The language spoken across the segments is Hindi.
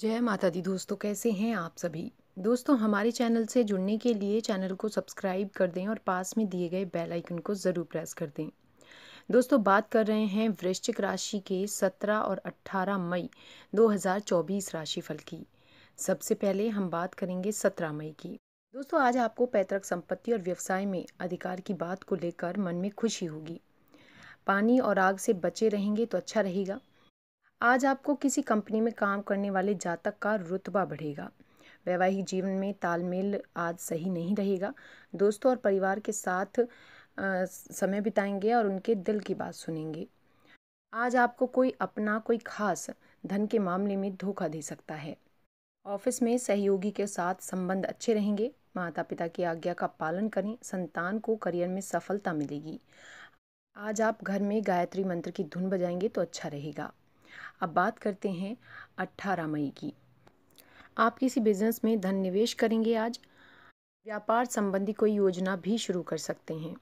जय माता दी दोस्तों कैसे हैं आप सभी दोस्तों हमारे चैनल से जुड़ने के लिए चैनल को सब्सक्राइब कर दें और पास में दिए गए बेल आइकन को ज़रूर प्रेस कर दें दोस्तों बात कर रहे हैं वृश्चिक राशि के 17 और 18 मई 2024 राशिफल की सबसे पहले हम बात करेंगे 17 मई की दोस्तों आज आपको पैतृक संपत्ति और व्यवसाय में अधिकार की बात को लेकर मन में खुशी होगी पानी और आग से बचे रहेंगे तो अच्छा रहेगा आज आपको किसी कंपनी में काम करने वाले जातक का रुतबा बढ़ेगा वैवाहिक जीवन में तालमेल आज सही नहीं रहेगा दोस्तों और परिवार के साथ आ, समय बिताएंगे और उनके दिल की बात सुनेंगे आज आपको कोई अपना कोई खास धन के मामले में धोखा दे सकता है ऑफिस में सहयोगी के साथ संबंध अच्छे रहेंगे माता पिता की आज्ञा का पालन करें संतान को करियर में सफलता मिलेगी आज आप घर में गायत्री मंत्र की धुन बजाएंगे तो अच्छा रहेगा अब बात करते हैं 18 मई की आप किसी बिजनेस में धन निवेश करेंगे आज व्यापार संबंधी कोई योजना भी शुरू कर सकते हैं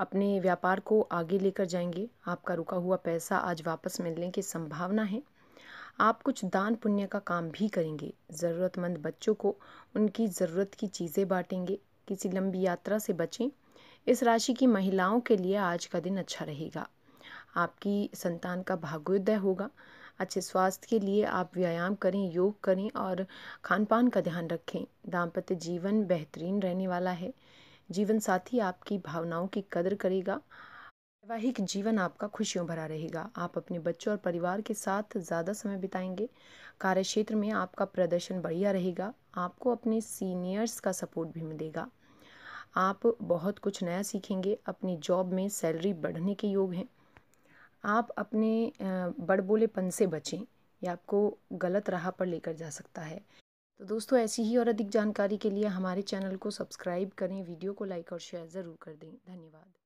अपने व्यापार को आगे लेकर जाएंगे आपका रुका हुआ पैसा आज वापस मिलने की संभावना है आप कुछ दान पुण्य का काम भी करेंगे ज़रूरतमंद बच्चों को उनकी ज़रूरत की चीज़ें बांटेंगे किसी लंबी यात्रा से बचें इस राशि की महिलाओं के लिए आज का दिन अच्छा रहेगा आपकी संतान का भाग्योदय होगा अच्छे स्वास्थ्य के लिए आप व्यायाम करें योग करें और खान पान का ध्यान रखें दाम्पत्य जीवन बेहतरीन रहने वाला है जीवन साथी आपकी भावनाओं की कदर करेगा वैवाहिक जीवन आपका खुशियों भरा रहेगा आप अपने बच्चों और परिवार के साथ ज़्यादा समय बिताएंगे कार्य क्षेत्र में आपका प्रदर्शन बढ़िया रहेगा आपको अपने सीनियर्स का सपोर्ट भी मिलेगा आप बहुत कुछ नया सीखेंगे अपनी जॉब में सैलरी बढ़ने के योग हैं आप अपने बड़बोलेपन से बचें या आपको गलत राह पर लेकर जा सकता है तो दोस्तों ऐसी ही और अधिक जानकारी के लिए हमारे चैनल को सब्सक्राइब करें वीडियो को लाइक और शेयर ज़रूर कर दें धन्यवाद